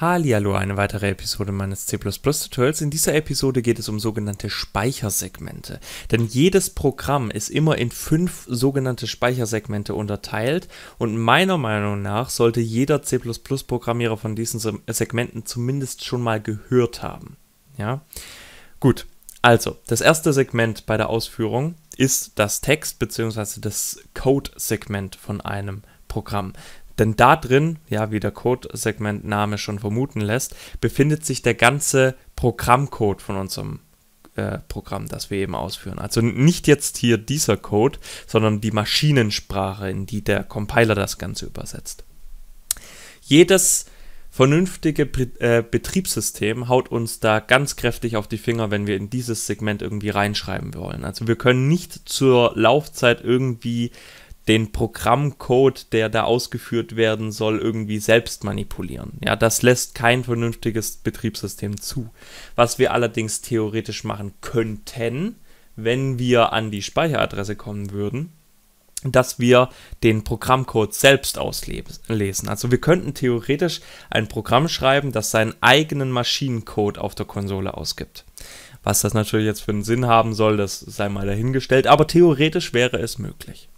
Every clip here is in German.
Hallihallo, eine weitere Episode meines C++ Tutorials. In dieser Episode geht es um sogenannte Speichersegmente. Denn jedes Programm ist immer in fünf sogenannte Speichersegmente unterteilt und meiner Meinung nach sollte jeder C++-Programmierer von diesen Segmenten zumindest schon mal gehört haben. Ja? Gut, also das erste Segment bei der Ausführung ist das Text- bzw. das Code-Segment von einem Programm. Denn da drin, ja, wie der Code-Segmentname schon vermuten lässt, befindet sich der ganze Programmcode von unserem äh, Programm, das wir eben ausführen. Also nicht jetzt hier dieser Code, sondern die Maschinensprache, in die der Compiler das Ganze übersetzt. Jedes vernünftige äh, Betriebssystem haut uns da ganz kräftig auf die Finger, wenn wir in dieses Segment irgendwie reinschreiben wollen. Also wir können nicht zur Laufzeit irgendwie den Programmcode, der da ausgeführt werden soll, irgendwie selbst manipulieren. Ja, das lässt kein vernünftiges Betriebssystem zu. Was wir allerdings theoretisch machen könnten, wenn wir an die Speicheradresse kommen würden, dass wir den Programmcode selbst auslesen. Also wir könnten theoretisch ein Programm schreiben, das seinen eigenen Maschinencode auf der Konsole ausgibt. Was das natürlich jetzt für einen Sinn haben soll, das sei mal dahingestellt, aber theoretisch wäre es möglich.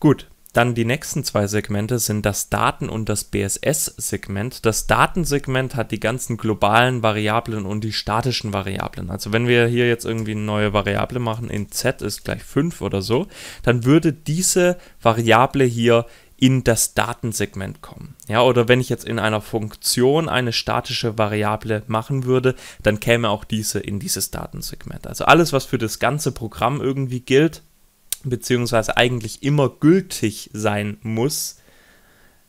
Gut, dann die nächsten zwei Segmente sind das Daten- und das BSS-Segment. Das Datensegment hat die ganzen globalen Variablen und die statischen Variablen. Also wenn wir hier jetzt irgendwie eine neue Variable machen, in z ist gleich 5 oder so, dann würde diese Variable hier in das Datensegment kommen. Ja, oder wenn ich jetzt in einer Funktion eine statische Variable machen würde, dann käme auch diese in dieses Datensegment. Also alles, was für das ganze Programm irgendwie gilt, beziehungsweise eigentlich immer gültig sein muss,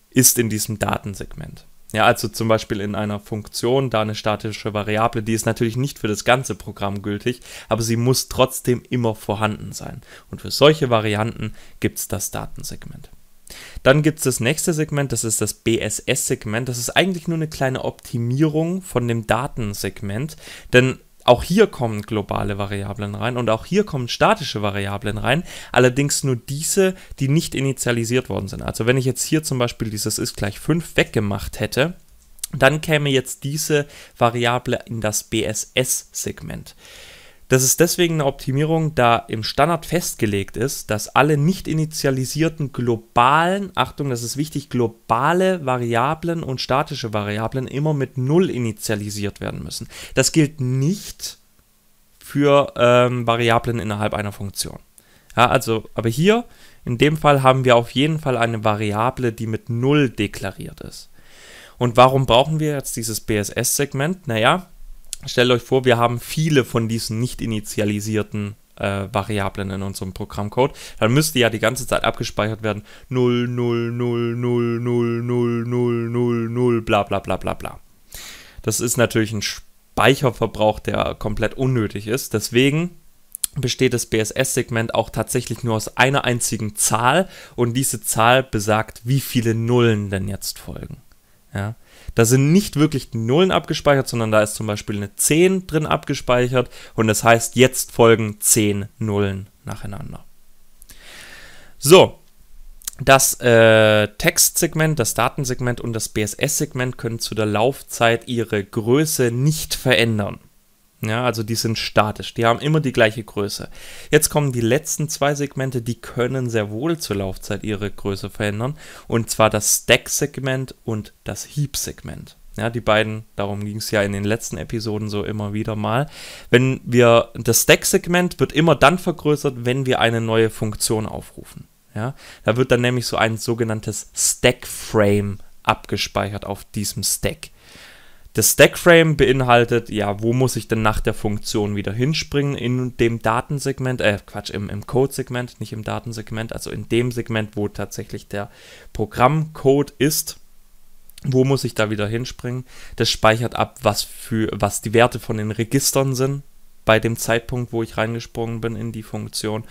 ist in diesem Datensegment. Ja, also zum Beispiel in einer Funktion, da eine statische Variable, die ist natürlich nicht für das ganze Programm gültig, aber sie muss trotzdem immer vorhanden sein. Und für solche Varianten gibt es das Datensegment. Dann gibt es das nächste Segment, das ist das BSS-Segment. Das ist eigentlich nur eine kleine Optimierung von dem Datensegment, denn auch hier kommen globale Variablen rein und auch hier kommen statische Variablen rein, allerdings nur diese, die nicht initialisiert worden sind. Also wenn ich jetzt hier zum Beispiel dieses ist gleich 5 weggemacht hätte, dann käme jetzt diese Variable in das BSS-Segment. Das ist deswegen eine Optimierung, da im Standard festgelegt ist, dass alle nicht initialisierten globalen, Achtung, das ist wichtig, globale Variablen und statische Variablen immer mit 0 initialisiert werden müssen. Das gilt nicht für ähm, Variablen innerhalb einer Funktion. Ja, also, aber hier in dem Fall haben wir auf jeden Fall eine Variable, die mit 0 deklariert ist. Und warum brauchen wir jetzt dieses BSS-Segment? Naja, stellt euch vor, wir haben viele von diesen nicht initialisierten äh, Variablen in unserem Programmcode, dann müsste ja die ganze Zeit abgespeichert werden 0, 0, 0, 0, 0, 0, 0, 0, 0, bla bla bla bla bla. Das ist natürlich ein Speicherverbrauch, der komplett unnötig ist. Deswegen besteht das BSS-Segment auch tatsächlich nur aus einer einzigen Zahl und diese Zahl besagt, wie viele Nullen denn jetzt folgen. Ja. Da sind nicht wirklich die Nullen abgespeichert, sondern da ist zum Beispiel eine 10 drin abgespeichert und das heißt, jetzt folgen 10 Nullen nacheinander. So, das äh, Textsegment, das Datensegment und das BSS-Segment können zu der Laufzeit ihre Größe nicht verändern. Ja, also die sind statisch, die haben immer die gleiche Größe. Jetzt kommen die letzten zwei Segmente, die können sehr wohl zur Laufzeit ihre Größe verändern. Und zwar das Stack-Segment und das Heap-Segment. Ja, die beiden, darum ging es ja in den letzten Episoden so immer wieder mal. Wenn wir, das Stack-Segment wird immer dann vergrößert, wenn wir eine neue Funktion aufrufen. Ja, da wird dann nämlich so ein sogenanntes Stack-Frame abgespeichert auf diesem Stack. Das Stackframe beinhaltet, ja, wo muss ich denn nach der Funktion wieder hinspringen in dem Datensegment, äh, Quatsch, im, im Code-Segment, nicht im Datensegment, also in dem Segment, wo tatsächlich der Programmcode ist. Wo muss ich da wieder hinspringen? Das speichert ab, was für, was die Werte von den Registern sind, bei dem Zeitpunkt, wo ich reingesprungen bin in die Funktion.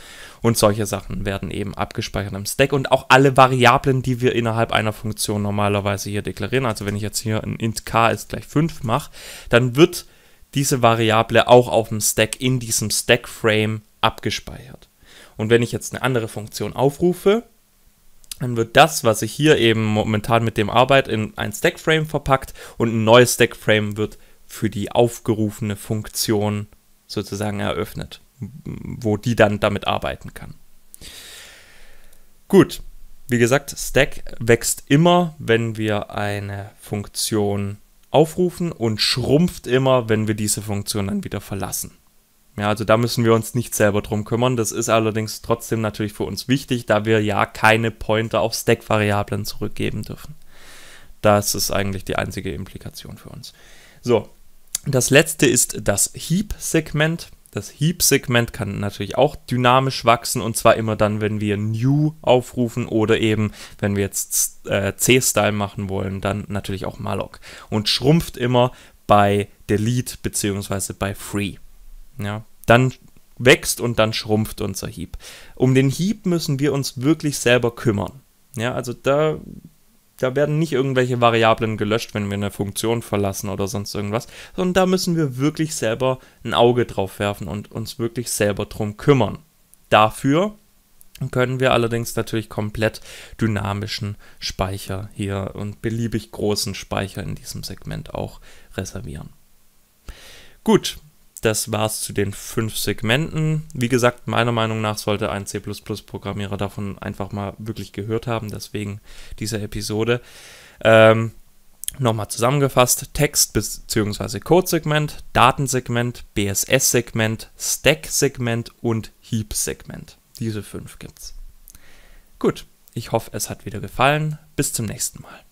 Und solche Sachen werden eben abgespeichert im Stack und auch alle Variablen, die wir innerhalb einer Funktion normalerweise hier deklarieren. Also wenn ich jetzt hier ein int k ist gleich 5 mache, dann wird diese Variable auch auf dem Stack in diesem Stack-Frame abgespeichert. Und wenn ich jetzt eine andere Funktion aufrufe, dann wird das, was ich hier eben momentan mit dem Arbeit in ein Stackframe verpackt und ein neues Stackframe wird für die aufgerufene Funktion sozusagen eröffnet, wo die dann damit arbeiten kann. Gut, wie gesagt, Stack wächst immer, wenn wir eine Funktion aufrufen und schrumpft immer, wenn wir diese Funktion dann wieder verlassen. Ja, also da müssen wir uns nicht selber drum kümmern. Das ist allerdings trotzdem natürlich für uns wichtig, da wir ja keine Pointer auf Stack-Variablen zurückgeben dürfen. Das ist eigentlich die einzige Implikation für uns. So, das letzte ist das Heap-Segment. Das Heap-Segment kann natürlich auch dynamisch wachsen und zwar immer dann, wenn wir New aufrufen oder eben, wenn wir jetzt äh, C-Style machen wollen, dann natürlich auch Malloc. Und schrumpft immer bei Delete bzw. bei Free. Ja, dann wächst und dann schrumpft unser Heap. Um den Heap müssen wir uns wirklich selber kümmern. Ja, also da da werden nicht irgendwelche Variablen gelöscht, wenn wir eine Funktion verlassen oder sonst irgendwas, sondern da müssen wir wirklich selber ein Auge drauf werfen und uns wirklich selber drum kümmern. Dafür können wir allerdings natürlich komplett dynamischen Speicher hier und beliebig großen Speicher in diesem Segment auch reservieren. Gut, das war's zu den fünf Segmenten. Wie gesagt, meiner Meinung nach sollte ein C++-Programmierer davon einfach mal wirklich gehört haben, deswegen dieser Episode. Ähm, Nochmal zusammengefasst, Text- bzw. Code-Segment, Datensegment, BSS-Segment, Stack-Segment und Heap-Segment. Diese fünf gibt's. Gut, ich hoffe, es hat wieder gefallen. Bis zum nächsten Mal.